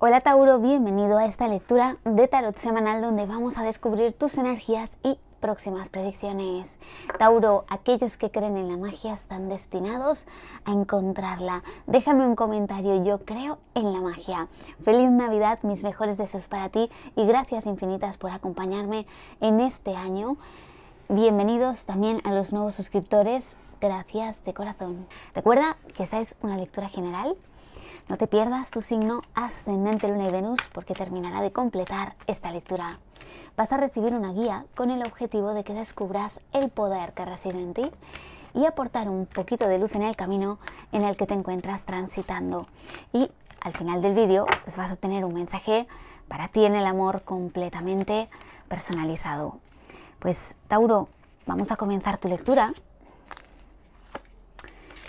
Hola Tauro, bienvenido a esta lectura de tarot semanal donde vamos a descubrir tus energías y próximas predicciones. Tauro, aquellos que creen en la magia están destinados a encontrarla. Déjame un comentario, yo creo en la magia. Feliz Navidad, mis mejores deseos para ti y gracias infinitas por acompañarme en este año. Bienvenidos también a los nuevos suscriptores. Gracias de corazón. Recuerda que esta es una lectura general no te pierdas tu signo ascendente Luna y Venus porque terminará de completar esta lectura. Vas a recibir una guía con el objetivo de que descubras el poder que reside en ti y aportar un poquito de luz en el camino en el que te encuentras transitando. Y al final del vídeo pues, vas a tener un mensaje para ti en el amor completamente personalizado. Pues Tauro, vamos a comenzar tu lectura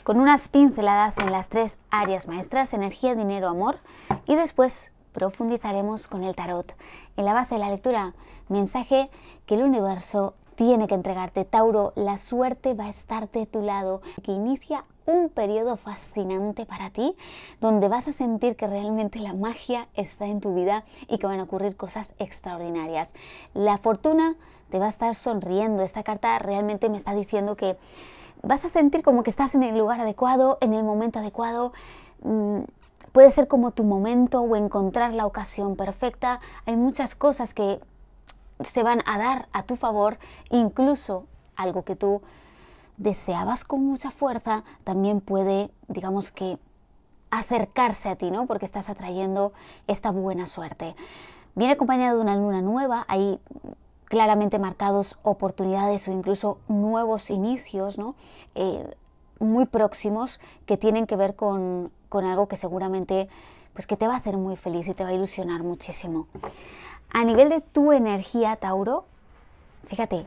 con unas pinceladas en las tres áreas maestras, energía, dinero, amor, y después profundizaremos con el tarot. En la base de la lectura, mensaje que el universo tiene que entregarte. Tauro, la suerte va a estar de tu lado, que inicia un periodo fascinante para ti, donde vas a sentir que realmente la magia está en tu vida y que van a ocurrir cosas extraordinarias. La fortuna te va a estar sonriendo. Esta carta realmente me está diciendo que vas a sentir como que estás en el lugar adecuado, en el momento adecuado. Mm, puede ser como tu momento o encontrar la ocasión perfecta. Hay muchas cosas que se van a dar a tu favor, incluso algo que tú deseabas con mucha fuerza también puede, digamos que, acercarse a ti, ¿no? Porque estás atrayendo esta buena suerte. Viene acompañado de una luna nueva, ahí claramente marcados oportunidades o incluso nuevos inicios, ¿no? Eh, muy próximos que tienen que ver con, algo que seguramente pues que te va a hacer muy feliz y te va a ilusionar muchísimo. A nivel de tu energía, Tauro, fíjate,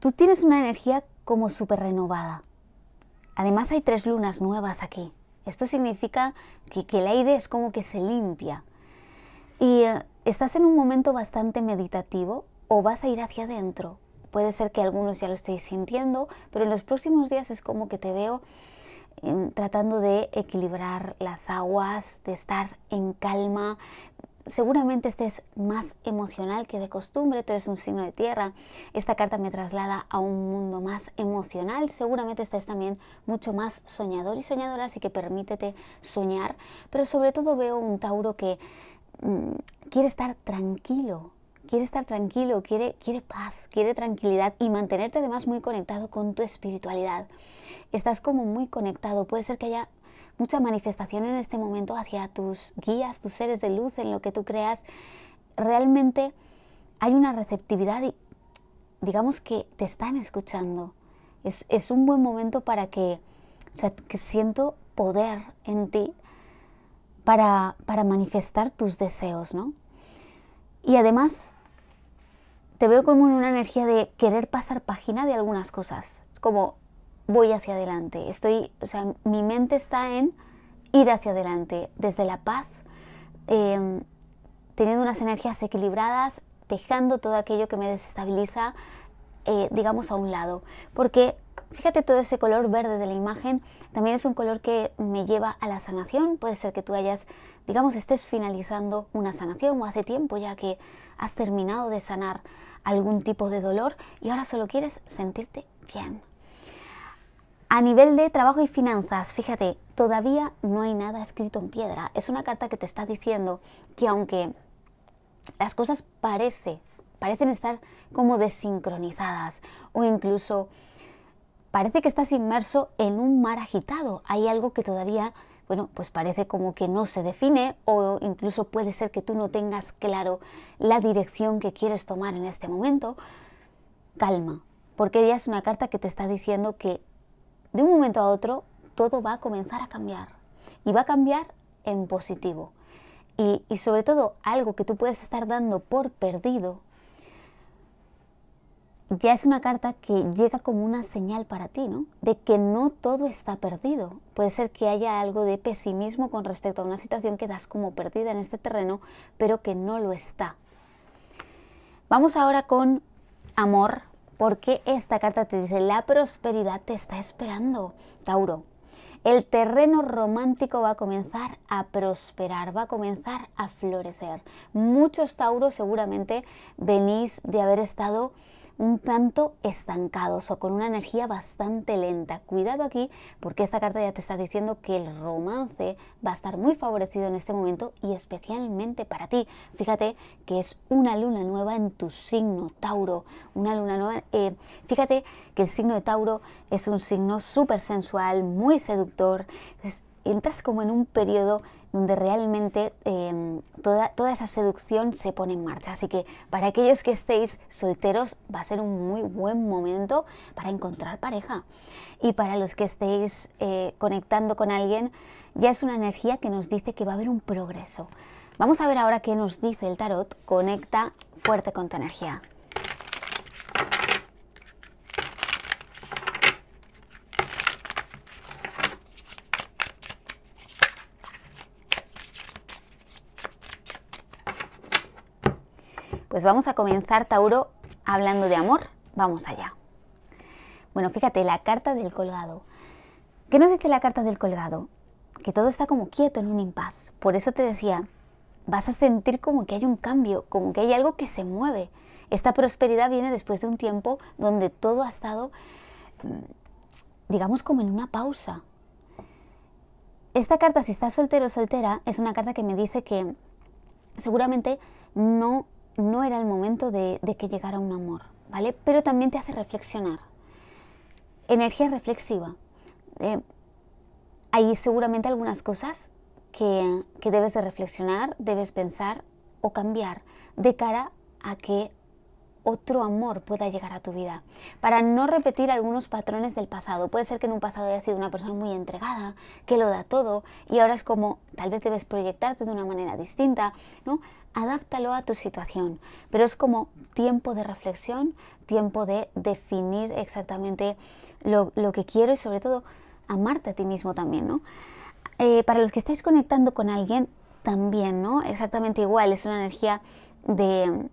tú tienes una energía como súper renovada. Además hay tres lunas nuevas aquí. Esto significa que el aire es como que se limpia y eh, estás en un momento bastante meditativo o vas a ir hacia adentro. Puede ser que algunos ya lo estéis sintiendo, pero en los próximos días es como que te veo em, tratando de equilibrar las aguas, de estar en calma. Seguramente estés más emocional que de costumbre, tú eres un signo de tierra. Esta carta me traslada a un mundo más emocional. Seguramente estés también mucho más soñador y soñadora, así que permítete soñar. Pero sobre todo veo un Tauro que Mm, quiere estar tranquilo, quiere estar tranquilo, quiere, quiere paz, quiere tranquilidad y mantenerte además muy conectado con tu espiritualidad. Estás como muy conectado, puede ser que haya mucha manifestación en este momento hacia tus guías, tus seres de luz, en lo que tú creas. Realmente hay una receptividad y digamos que te están escuchando. Es, un buen momento para que, o sea, que siento poder en ti para, para manifestar tus deseos, ¿no? Y además, te veo como en una energía de querer pasar página de algunas cosas, como voy hacia adelante, estoy, o sea, mi mente está en ir hacia adelante, desde la paz, em, teniendo unas energías equilibradas, dejando todo aquello que me desestabiliza, eh, digamos, a un lado, porque Fíjate todo ese color verde de la imagen, también es un color que me lleva a la sanación, puede ser que tú hayas, digamos, estés finalizando una sanación o hace tiempo ya que has terminado de sanar algún tipo de dolor y ahora solo quieres sentirte bien. A nivel de trabajo y finanzas, fíjate, todavía no hay nada escrito en piedra. Es una carta que te está diciendo que aunque las cosas parecen estar como desincronizadas o incluso parece que estás inmerso en un mar agitado. Hay algo que todavía, bueno, pues parece como que no se define o incluso puede ser que tú no tengas claro la dirección que quieres tomar en este momento. Calma, porque ella es una carta que te está diciendo que de un momento a otro todo va a comenzar a cambiar y va a cambiar en positivo. Y, y sobre todo algo que tú puedes estar dando por perdido ya es una carta que llega como una señal para ti, ¿no? De que no todo está perdido. Puede ser que haya algo de pesimismo con respecto a una situación que das como perdida en este terreno, pero que no lo está. Vamos ahora con amor, porque esta carta te dice, la prosperidad te está esperando, Tauro. El terreno romántico va a comenzar a prosperar, va a comenzar a florecer. Muchos Tauros seguramente venís de haber estado un tanto estancados o con una energía bastante lenta. Cuidado aquí porque esta carta ya te está diciendo que el romance va a estar muy favorecido en este momento y especialmente para ti. Fíjate que es una luna nueva en tu signo, Tauro. Una luna nueva. Eh, fíjate que el signo de Tauro es un signo súper sensual, muy seductor entras como en un periodo donde realmente em, toda, esa seducción se pone en marcha. Así que para aquellos que estéis solteros va a ser un muy buen momento para encontrar pareja. Y para los que estéis eh, conectando con alguien, ya es una energía que nos dice que va a haber un progreso. Vamos a ver ahora qué nos dice el tarot. Conecta fuerte con tu energía. Pues vamos a comenzar, Tauro, hablando de amor. Vamos allá. Bueno, fíjate, la carta del colgado. ¿Qué nos dice la carta del colgado? Que todo está como quieto en un impas. Por eso te decía, vas a sentir como que hay un cambio, como que hay algo que se mueve. Esta prosperidad viene después de un tiempo donde todo ha estado, mm, digamos, como en una pausa. Esta carta, si estás soltero o soltera, es una carta que me dice que seguramente no no era el momento de, que llegara un amor, ¿vale? Pero también te hace reflexionar. Energía reflexiva. Eh, hay seguramente algunas cosas que, que debes de reflexionar, debes pensar o cambiar de cara a que otro amor pueda llegar a tu vida, para no repetir algunos patrones del pasado. Puede ser que en un pasado haya sido una persona muy entregada, que lo da todo, y ahora es como tal vez debes proyectarte de una manera distinta, ¿no? Adáptalo a tu situación, pero es como tiempo de reflexión, tiempo de definir exactamente lo, que quiero y sobre todo amarte a ti mismo también, ¿no? Eh, para los que estáis conectando con alguien, también, ¿no? Exactamente igual, es una energía de,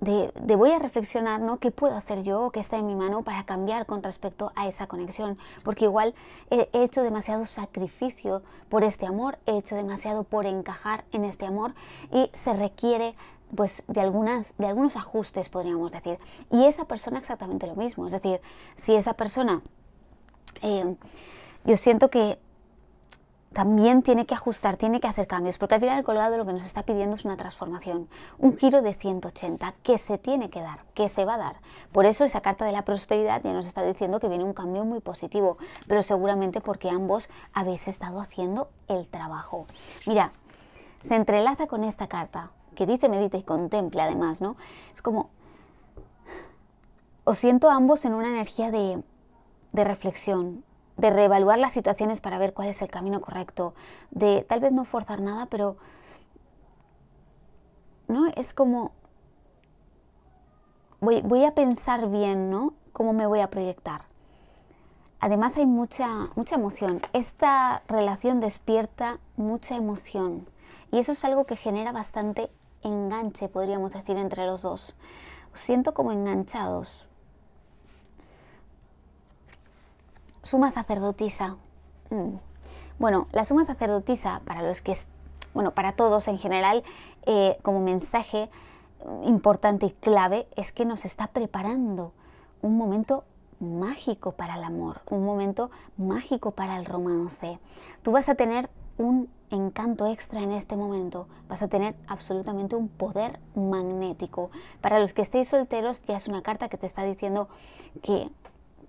de, voy a reflexionar, ¿no? ¿Qué puedo hacer yo qué está en mi mano para cambiar con respecto a esa conexión? Porque igual he hecho demasiado sacrificio por este amor, he hecho demasiado por encajar en este amor y se requiere pues de algunas de algunos ajustes podríamos decir y esa persona exactamente lo mismo es decir si esa persona eh, yo siento que también tiene que ajustar, tiene que hacer cambios, porque al final el colgado lo que nos está pidiendo es una transformación, un giro de 180 que se tiene que dar, que se va a dar. Por eso esa carta de la prosperidad ya nos está diciendo que viene un cambio muy positivo, pero seguramente porque ambos habéis estado haciendo el trabajo. Mira, se entrelaza con esta carta, que dice medita y contempla además, ¿no? Es como, os siento ambos en una energía de reflexión, de reevaluar las situaciones para ver cuál es el camino correcto, de tal vez no forzar nada, pero ¿no? Es como voy, a pensar bien, ¿no? Cómo me voy a proyectar. Además hay mucha, mucha emoción. Esta relación despierta mucha emoción. Y eso es algo que genera bastante enganche, podríamos decir, entre los dos. siento como enganchados, suma sacerdotisa. Mm. Bueno, la suma sacerdotisa, para los que, bueno, para todos en general, eh, como mensaje importante y clave, es que nos está preparando un momento mágico para el amor, un momento mágico para el romance. Tú vas a tener un encanto extra en este momento, vas a tener absolutamente un poder magnético. Para los que estéis solteros ya es una carta que te está diciendo que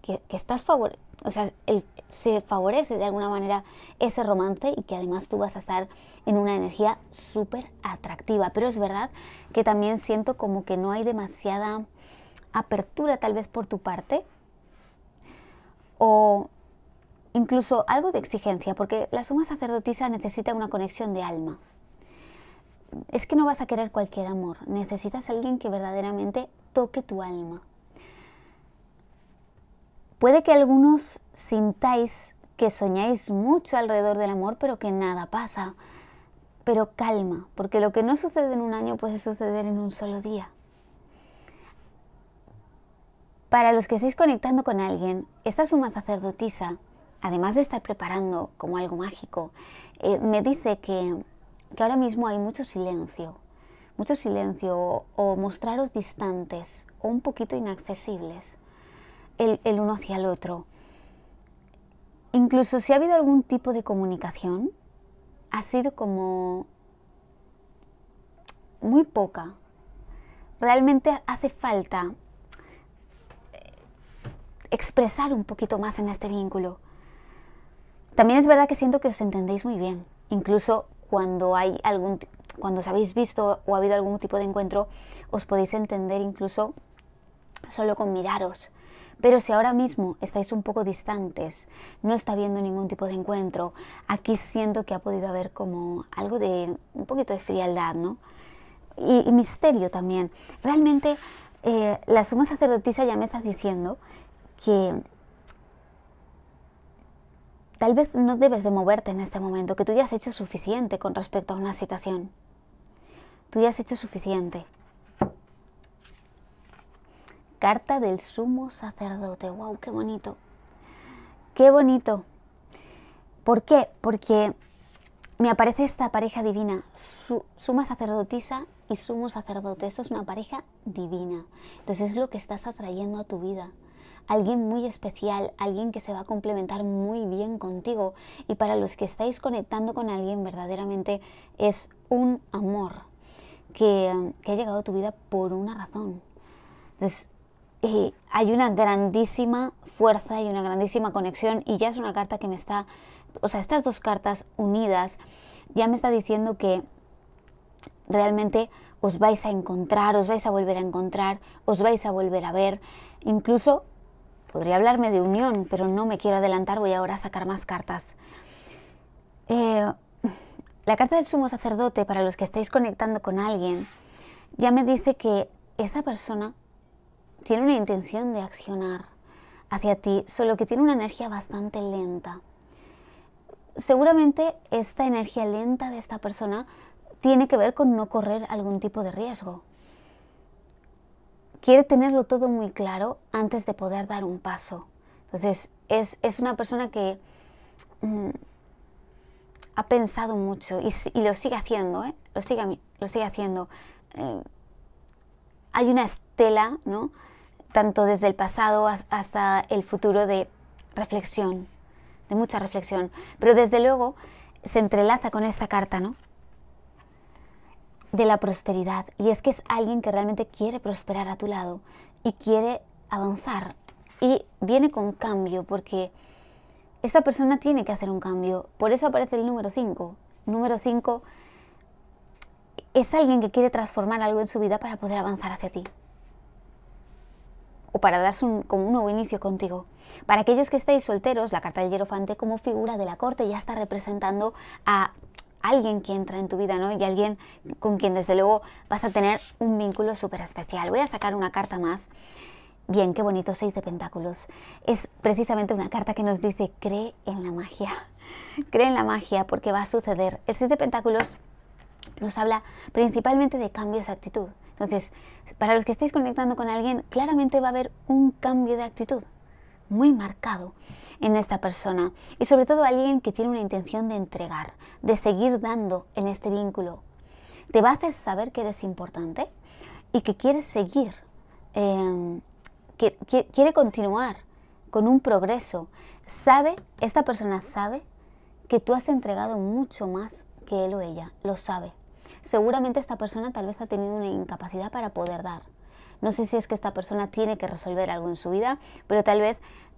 que, estás favor o sea, se favorece de alguna manera ese romance y que además tú vas a estar en una energía súper atractiva. Pero es verdad que también siento como que no hay demasiada apertura tal vez por tu parte o incluso algo de exigencia, porque la suma sacerdotisa necesita una conexión de alma. Es que no vas a querer cualquier amor, necesitas alguien que verdaderamente toque tu alma. Puede que algunos sintáis que soñáis mucho alrededor del amor, pero que nada pasa. Pero calma, porque lo que no sucede en un año puede suceder en un solo día. Para los que estáis conectando con alguien, esta suma sacerdotisa, además de estar preparando como algo mágico, eh, me dice que, que, ahora mismo hay mucho silencio, mucho silencio o mostraros distantes o un poquito inaccesibles el, uno hacia el otro. Incluso si ha habido algún tipo de comunicación, ha sido como muy poca. Realmente hace falta eh, expresar un poquito más en este vínculo. También es verdad que siento que os entendéis muy bien. Incluso cuando hay algún cuando os habéis visto o ha habido algún tipo de encuentro, os podéis entender incluso solo con miraros. Pero si ahora mismo estáis un poco distantes, no está habiendo ningún tipo de encuentro, aquí siento que ha podido haber como algo de un poquito de frialdad, ¿no? Y, misterio también. Realmente eh, la suma sacerdotisa ya me está diciendo que tal vez no debes de moverte en este momento, que tú ya has hecho suficiente con respecto a una situación. Tú ya has hecho suficiente. Carta del sumo sacerdote. ¡Wow! ¡Qué bonito! ¡Qué bonito! ¿Por qué? Porque me aparece esta pareja divina, suma sacerdotisa y sumo sacerdote. Esto es una pareja divina. Entonces es lo que estás atrayendo a tu vida. Alguien muy especial, alguien que se va a complementar muy bien contigo. Y para los que estáis conectando con alguien, verdaderamente es un amor que, que ha llegado a tu vida por una razón. Entonces, hay una grandísima fuerza y una grandísima conexión y ya es una carta que me está, o sea, estas dos cartas unidas ya me está diciendo que realmente os vais a encontrar, os vais a volver a encontrar, os vais a volver a ver, incluso podría hablarme de unión, pero no me quiero adelantar, voy ahora a sacar más cartas. Eh, la carta del sumo sacerdote, para los que estáis conectando con alguien, ya me dice que esa persona tiene una intención de accionar hacia ti, solo que tiene una energía bastante lenta. Seguramente esta energía lenta de esta persona tiene que ver con no correr algún tipo de riesgo. Quiere tenerlo todo muy claro antes de poder dar un paso. Entonces, es, una persona que mm, ha pensado mucho y, lo sigue haciendo, ¿eh? lo, sigue, lo sigue haciendo. Eh, hay una estela, ¿no? tanto desde el pasado hasta el futuro de reflexión, de mucha reflexión. Pero desde luego se entrelaza con esta carta, ¿no? De la prosperidad. Y es que es alguien que realmente quiere prosperar a tu lado y quiere avanzar. Y viene con cambio porque esa persona tiene que hacer un cambio. Por eso aparece el número 5. Número 5 es alguien que quiere transformar algo en su vida para poder avanzar hacia ti o para darse un, como un nuevo inicio contigo. Para aquellos que estáis solteros, la carta del hierofante como figura de la corte ya está representando a alguien que entra en tu vida, ¿no? Y alguien con quien desde luego vas a tener un vínculo súper especial. Voy a sacar una carta más. Bien, qué bonito, seis de pentáculos. Es precisamente una carta que nos dice, cree en la magia. Cree en la magia porque va a suceder. El seis de pentáculos nos habla principalmente de cambios de actitud. Entonces, para los que estáis conectando con alguien, claramente va a haber un cambio de actitud muy marcado en esta persona y sobre todo alguien que tiene una intención de entregar, de seguir dando en este vínculo. Te va a hacer saber que eres importante y que quiere seguir, em, que, quiere continuar con un progreso. Sabe, esta persona sabe que tú has entregado mucho más que él o ella, lo sabe seguramente esta persona tal vez ha tenido una incapacidad para poder dar. No sé si es que esta persona tiene que resolver algo en su vida, pero tal vez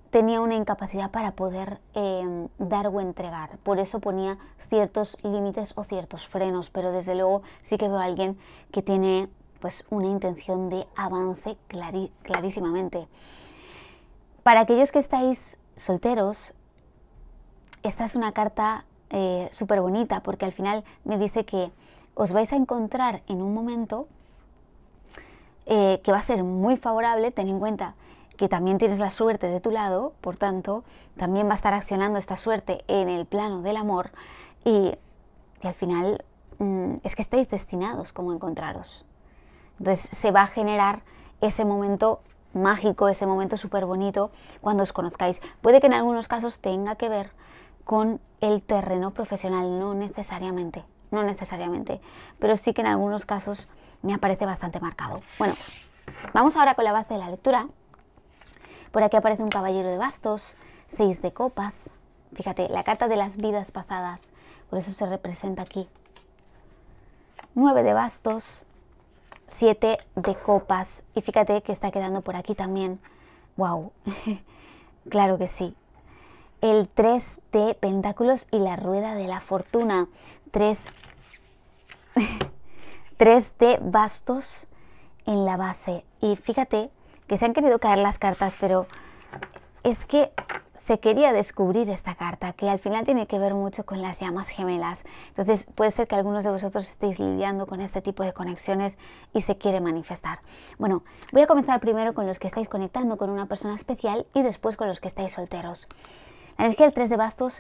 tenía una incapacidad para poder em, dar o entregar. Por eso ponía ciertos límites o ciertos frenos, pero desde luego sí que veo a alguien que tiene pues una intención de avance clarísimamente. Para aquellos que estáis solteros, esta es una carta eh, súper bonita porque al final me dice que os vais a encontrar en un momento eh, que va a ser muy favorable, ten en cuenta que también tienes la suerte de tu lado, por tanto, también va a estar accionando esta suerte en el plano del amor y, al final mm, es que estáis destinados como a encontraros. Entonces se va a generar ese momento mágico, ese momento súper bonito cuando os conozcáis. Puede que en algunos casos tenga que ver con el terreno profesional, no necesariamente no necesariamente, pero sí que en algunos casos me aparece bastante marcado. Bueno, vamos ahora con la base de la lectura. Por aquí aparece un caballero de bastos, seis de copas. Fíjate, la carta de las vidas pasadas, por eso se representa aquí. Nueve de bastos, siete de copas. Y fíjate que está quedando por aquí también. ¡Wow! claro que sí el 3 de Pentáculos y la Rueda de la Fortuna. 3, 3 de bastos en la base. Y fíjate que se han querido caer las cartas, pero es que se quería descubrir esta carta, que al final tiene que ver mucho con las llamas gemelas. Entonces puede ser que algunos de vosotros estéis lidiando con este tipo de conexiones y se quiere manifestar. Bueno, voy a comenzar primero con los que estáis conectando con una persona especial y después con los que estáis solteros el energía 3 de bastos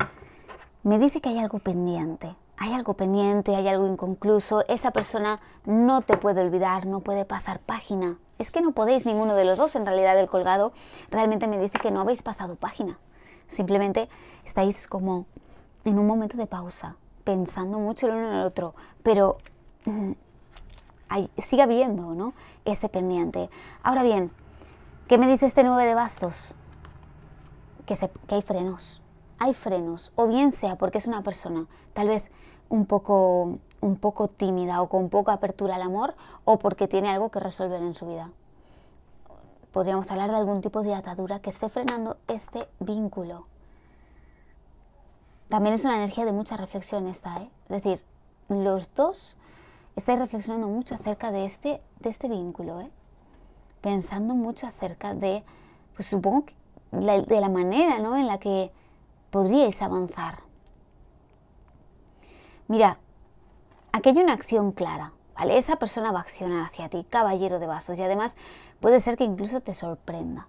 me dice que hay algo pendiente. Hay algo pendiente, hay algo inconcluso. Esa persona no te puede olvidar, no puede pasar página. Es que no podéis ninguno de los dos, en realidad el colgado realmente me dice que no habéis pasado página. Simplemente estáis como en un momento de pausa, pensando mucho el uno en el otro, pero mmm, sigue habiendo, ¿no? Ese pendiente. Ahora bien, ¿qué me dice este 9 de bastos? que, hay frenos. Hay frenos. O bien sea porque es una persona tal vez un poco, un poco tímida o con poca apertura al amor o porque tiene algo que resolver en su vida. Podríamos hablar de algún tipo de atadura que esté frenando este vínculo. También es una energía de mucha reflexión esta, ¿eh? Es decir, los dos estáis reflexionando mucho acerca de este, de este vínculo, ¿eh? Pensando mucho acerca de, pues supongo que de la manera ¿no? en la que podríais avanzar. Mira, aquí hay una acción clara, ¿vale? Esa persona va a accionar hacia ti, caballero de vasos, y además puede ser que incluso te sorprenda.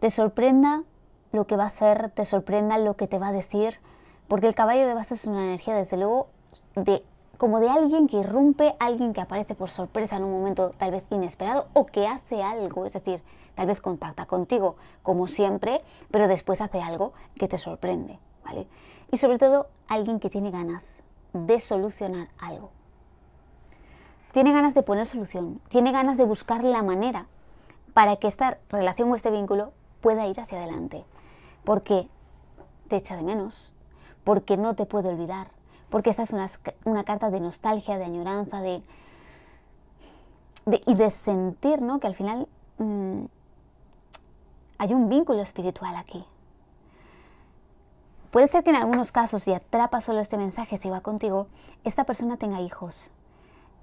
Te sorprenda lo que va a hacer, te sorprenda lo que te va a decir, porque el caballero de vasos es una energía, desde luego, de como de alguien que irrumpe, alguien que aparece por sorpresa en un momento tal vez inesperado o que hace algo, es decir, tal vez contacta contigo como siempre, pero después hace algo que te sorprende, ¿vale? Y sobre todo, alguien que tiene ganas de solucionar algo. Tiene ganas de poner solución, tiene ganas de buscar la manera para que esta relación o este vínculo pueda ir hacia adelante, porque te echa de menos, porque no te puede olvidar, porque esta es una, carta de nostalgia, de añoranza, de, y de sentir ¿no? que al final mm, hay un vínculo espiritual aquí. Puede ser que en algunos casos, si atrapa solo este mensaje, si va contigo, esta persona tenga hijos.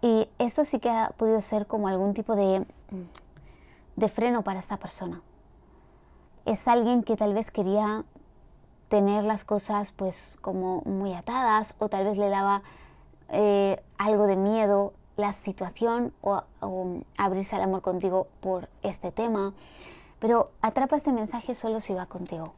Y eso sí que ha podido ser como algún tipo de, de freno para esta persona. Es alguien que tal vez quería tener las cosas pues como muy atadas o tal vez le daba eh, algo de miedo la situación o, abrirse al amor contigo por este tema. Pero atrapa este mensaje solo si va contigo.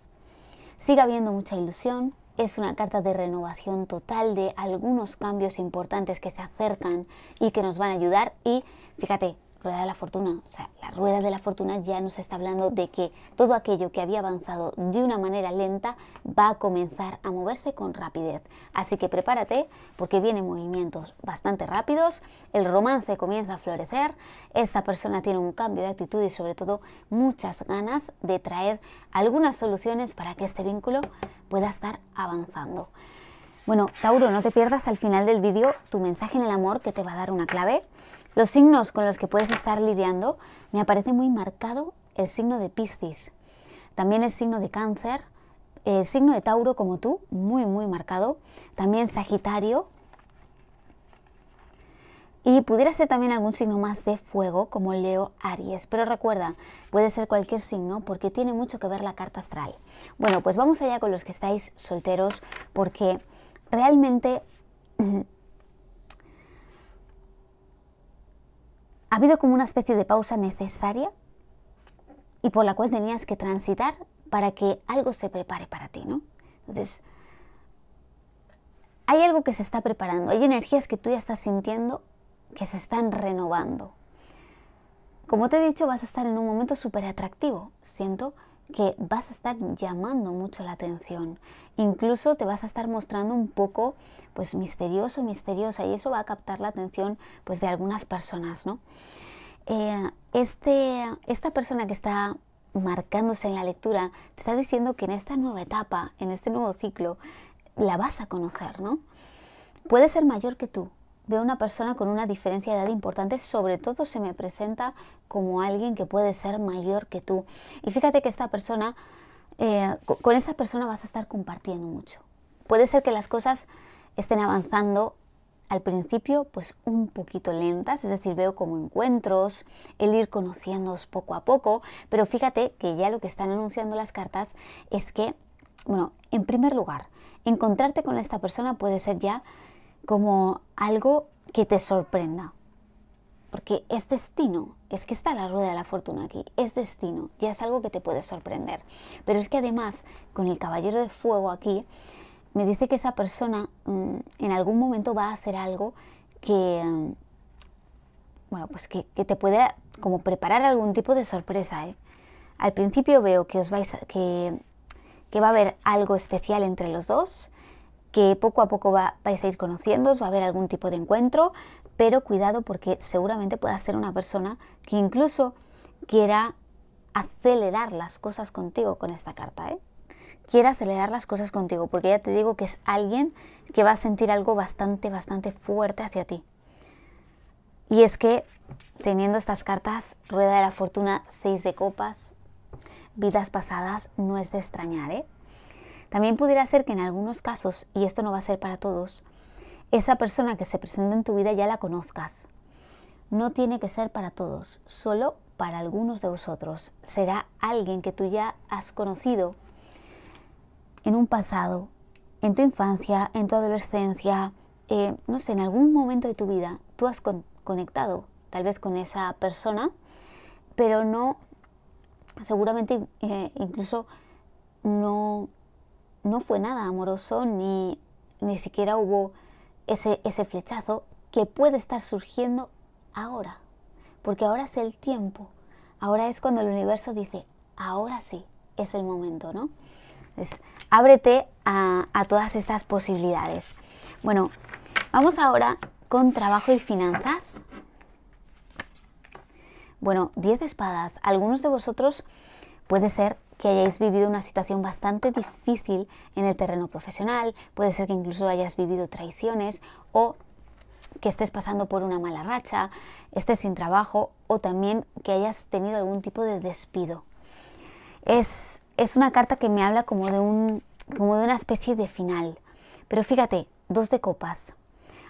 Sigue habiendo mucha ilusión. Es una carta de renovación total de algunos cambios importantes que se acercan y que nos van a ayudar. Y fíjate, rueda de la fortuna, o sea, la rueda de la fortuna ya nos está hablando de que todo aquello que había avanzado de una manera lenta va a comenzar a moverse con rapidez. Así que prepárate porque vienen movimientos bastante rápidos, el romance comienza a florecer, esta persona tiene un cambio de actitud y sobre todo muchas ganas de traer algunas soluciones para que este vínculo pueda estar avanzando. Bueno, Tauro, no te pierdas al final del vídeo tu mensaje en el amor que te va a dar una clave los signos con los que puedes estar lidiando, me aparece muy marcado el signo de Piscis, también el signo de Cáncer, el signo de Tauro como tú, muy, muy marcado, también Sagitario, y pudiera ser también algún signo más de fuego como Leo Aries. Pero recuerda, puede ser cualquier signo porque tiene mucho que ver la carta astral. Bueno, pues vamos allá con los que estáis solteros porque realmente ha habido como una especie de pausa necesaria y por la cual tenías que transitar para que algo se prepare para ti, ¿no? Entonces, hay algo que se está preparando, hay energías que tú ya estás sintiendo que se están renovando. Como te he dicho, vas a estar en un momento súper atractivo. Siento que vas a estar llamando mucho la atención. Incluso te vas a estar mostrando un poco pues misterioso, misteriosa y eso va a captar la atención pues de algunas personas, ¿no? Eh, este, esta persona que está marcándose en la lectura te está diciendo que en esta nueva etapa, en este nuevo ciclo, la vas a conocer, ¿no? Puede ser mayor que tú, veo una persona con una diferencia de edad importante, sobre todo se me presenta como alguien que puede ser mayor que tú. Y fíjate que esta persona, eh, con esta persona vas a estar compartiendo mucho. Puede ser que las cosas estén avanzando al principio pues un poquito lentas, es decir, veo como encuentros, el ir conociéndoos poco a poco, pero fíjate que ya lo que están anunciando las cartas es que, bueno, en primer lugar, encontrarte con esta persona puede ser ya como algo que te sorprenda. Porque es destino, es que está la rueda de la fortuna aquí, es destino, ya es algo que te puede sorprender. Pero es que además, con el caballero de fuego aquí, me dice que esa persona mm, en algún momento va a hacer algo que, mm, bueno, pues que, que, te puede como preparar algún tipo de sorpresa. ¿eh? Al principio veo que os vais a, que, que va a haber algo especial entre los dos, que poco a poco vais a ir conociendo, va a haber algún tipo de encuentro, pero cuidado porque seguramente pueda ser una persona que incluso quiera acelerar las cosas contigo con esta carta, ¿eh? Quiera acelerar las cosas contigo, porque ya te digo que es alguien que va a sentir algo bastante, bastante fuerte hacia ti. Y es que teniendo estas cartas, Rueda de la Fortuna, seis de copas, vidas pasadas, no es de extrañar, ¿eh? También pudiera ser que en algunos casos, y esto no va a ser para todos, esa persona que se presenta en tu vida ya la conozcas. No tiene que ser para todos, solo para algunos de vosotros. Será alguien que tú ya has conocido en un pasado, en tu infancia, en tu adolescencia, eh, no sé, en algún momento de tu vida, tú has conectado tal vez con esa persona, pero no, seguramente eh, incluso no no fue nada amoroso ni, ni siquiera hubo ese, ese flechazo que puede estar surgiendo ahora. Porque ahora es el tiempo. Ahora es cuando el universo dice, ahora sí, es el momento, ¿no? Entonces, ábrete a, a todas estas posibilidades. Bueno, vamos ahora con trabajo y finanzas. Bueno, 10 espadas. Algunos de vosotros puede ser que hayáis vivido una situación bastante difícil en el terreno profesional, puede ser que incluso hayas vivido traiciones o que estés pasando por una mala racha, estés sin trabajo o también que hayas tenido algún tipo de despido. Es, una carta que me habla como de, como de una especie de final. Pero fíjate, dos de copas.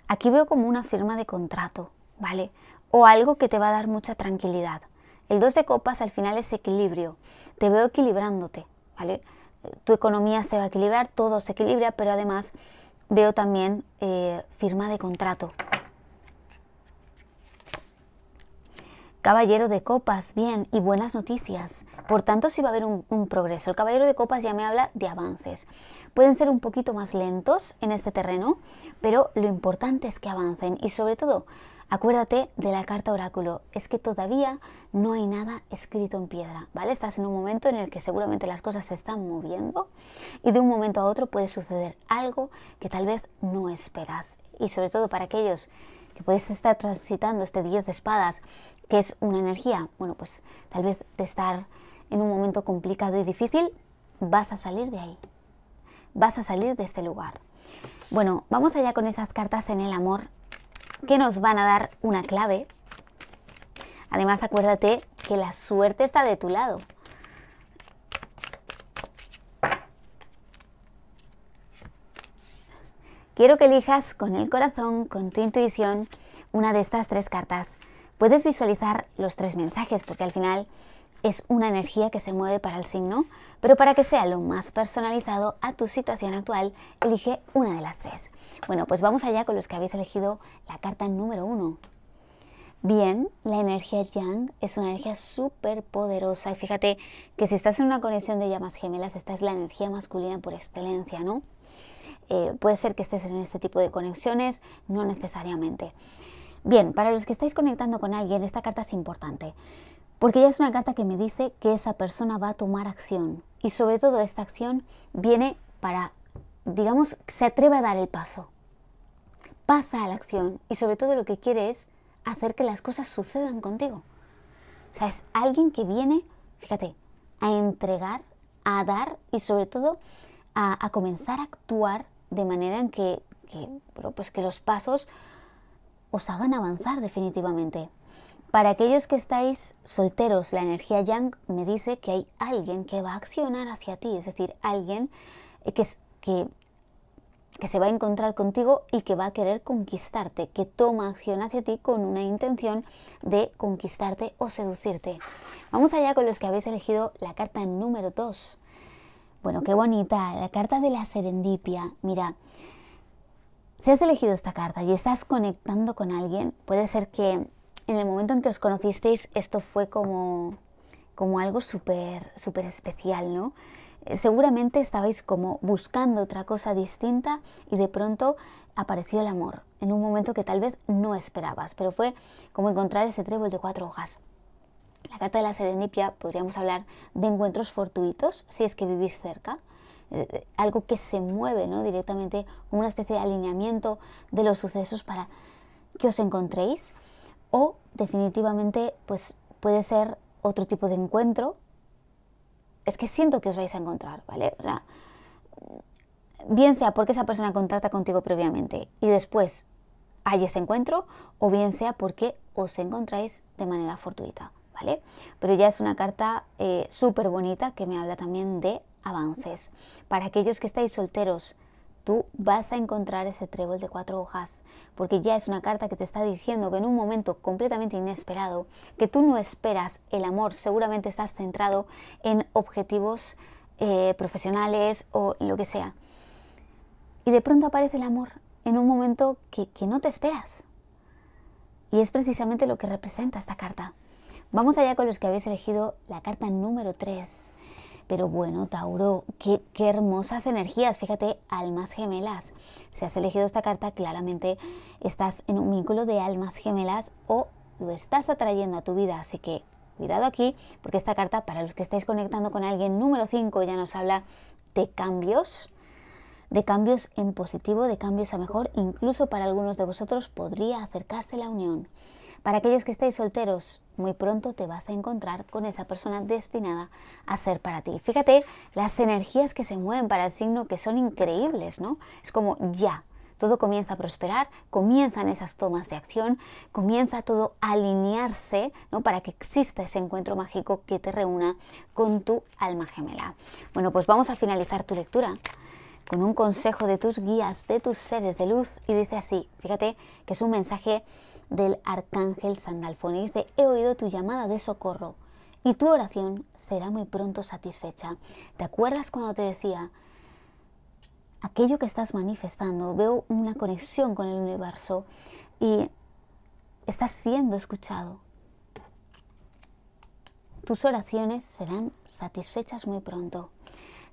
Aquí veo como una firma de contrato, ¿vale? O algo que te va a dar mucha tranquilidad. El dos de copas al final es equilibrio te veo equilibrándote, ¿vale? Tu economía se va a equilibrar, todo se equilibra, pero además veo también eh, firma de contrato. Caballero de copas, bien, y buenas noticias. Por tanto, sí va a haber un, progreso. El caballero de copas ya me habla de avances. Pueden ser un poquito más lentos en este terreno, pero lo importante es que avancen y sobre todo Acuérdate de la carta oráculo, es que todavía no hay nada escrito en piedra, ¿vale? Estás en un momento en el que seguramente las cosas se están moviendo y de un momento a otro puede suceder algo que tal vez no esperas. Y sobre todo para aquellos que podéis estar transitando este 10 de espadas, que es una energía, bueno, pues tal vez de estar en un momento complicado y difícil, vas a salir de ahí, vas a salir de este lugar. Bueno, vamos allá con esas cartas en el amor que nos van a dar una clave. Además, acuérdate que la suerte está de tu lado. Quiero que elijas con el corazón, con tu intuición, una de estas tres cartas. Puedes visualizar los tres mensajes porque al final es una energía que se mueve para el signo, pero para que sea lo más personalizado a tu situación actual, elige una de las tres. Bueno, pues vamos allá con los que habéis elegido la carta número uno. Bien, la energía yang es una energía súper poderosa y fíjate que si estás en una conexión de llamas gemelas, esta es la energía masculina por excelencia, ¿no? Eh, puede ser que estés en este tipo de conexiones, no necesariamente. Bien, para los que estáis conectando con alguien, esta carta es importante. Porque ya es una carta que me dice que esa persona va a tomar acción. Y sobre todo esta acción viene para, digamos, se atreve a dar el paso. Pasa a la acción y sobre todo lo que quiere es hacer que las cosas sucedan contigo. O sea, es alguien que viene, fíjate, a entregar, a dar y sobre todo a, comenzar a actuar de manera en que, que, pues que los pasos os hagan avanzar definitivamente. Para aquellos que estáis solteros, la energía yang me dice que hay alguien que va a accionar hacia ti, es decir, alguien eh, que, que se va a encontrar contigo y que va a querer conquistarte, que toma acción hacia ti con una intención de conquistarte o seducirte. Vamos allá con los que habéis elegido la carta número 2. Bueno, qué bonita, la carta de la serendipia. Mira, si has elegido esta carta y estás conectando con alguien, puede ser que en el momento en que os conocisteis, esto fue como, como algo súper súper especial, ¿no? Eh, seguramente estabais como buscando otra cosa distinta y de pronto apareció el amor en un momento que tal vez no esperabas, pero fue como encontrar ese trébol de cuatro hojas. La carta de la serendipia podríamos hablar de encuentros fortuitos, si es que vivís cerca, eh, eh, algo que se mueve ¿no? directamente como una especie de alineamiento de los sucesos para que os encontréis o definitivamente pues puede ser otro tipo de encuentro. Es que siento que os vais a encontrar, ¿vale? O sea, bien sea porque esa persona contacta contigo previamente y después hay ese encuentro, o bien sea porque os encontráis de manera fortuita, ¿vale? Pero ya es una carta eh, súper bonita que me habla también de avances. Para aquellos que estáis solteros, tú vas a encontrar ese trébol de cuatro hojas, porque ya es una carta que te está diciendo que en un momento completamente inesperado, que tú no esperas el amor, seguramente estás centrado en objetivos eh, profesionales o lo que sea. Y de pronto aparece el amor en un momento que, que no te esperas. Y es precisamente lo que representa esta carta. Vamos allá con los que habéis elegido la carta número 3. Pero bueno, Tauro, qué, hermosas energías. Fíjate, almas gemelas. Si has elegido esta carta, claramente estás en un vínculo de almas gemelas o lo estás atrayendo a tu vida. Así que cuidado aquí, porque esta carta, para los que estáis conectando con alguien, número 5 ya nos habla de cambios de cambios en positivo, de cambios a mejor, incluso para algunos de vosotros podría acercarse la unión. Para aquellos que estéis solteros, muy pronto te vas a encontrar con esa persona destinada a ser para ti. Fíjate las energías que se mueven para el signo que son increíbles, ¿no? Es como ya, todo comienza a prosperar, comienzan esas tomas de acción, comienza todo a alinearse ¿no? para que exista ese encuentro mágico que te reúna con tu alma gemela. Bueno, pues vamos a finalizar tu lectura con un consejo de tus guías, de tus seres de luz, y dice así, fíjate que es un mensaje del arcángel Sandalfón y dice, he oído tu llamada de socorro y tu oración será muy pronto satisfecha. ¿Te acuerdas cuando te decía, aquello que estás manifestando, veo una conexión con el universo y estás siendo escuchado? Tus oraciones serán satisfechas muy pronto.